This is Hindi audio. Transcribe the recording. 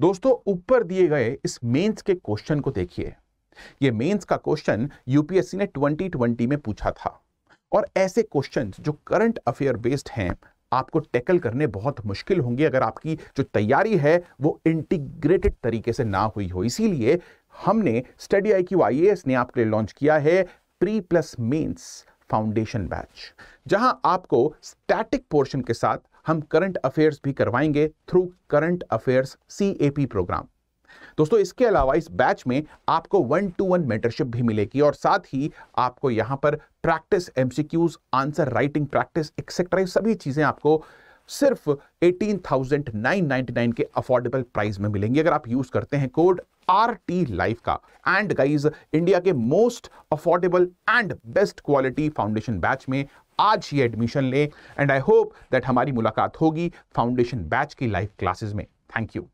दोस्तों ऊपर दिए गए इस मेंस के क्वेश्चन को देखिए ये मेंस का क्वेश्चन यूपीएससी ने 2020 में पूछा था और ऐसे क्वेश्चन जो करंट अफेयर बेस्ड हैं आपको टैकल करने बहुत मुश्किल होंगे अगर आपकी जो तैयारी है वो इंटीग्रेटेड तरीके से ना हुई हो इसीलिए हमने स्टडी आई क्यू आई ने आपके लिए लॉन्च किया है pre plus mains foundation batch जहां आपको स्टैटिक पोर्शन के साथ हम करंट अफेयर्स भी करवाएंगे through current affairs see program दोस्तों इसके अलावा इस बैच में आपको वन टू वन मेंटरशिप भी मिलेगी और साथ ही आपको यहां पर practice MCQs answer writing practice etcetera सभी चीजें आपको सिर्फ 18,999 के अफोर्डेबल प्राइस में मिलेंगी अगर आप यूज करते हैं कोड आर टी लाइफ का एंड गाइज इंडिया के most affordable and best quality foundation batch में आज ही एडमिशन लें एंड आई होप दैट हमारी मुलाकात होगी फाउंडेशन बैच की लाइव क्लासेस में थैंक यू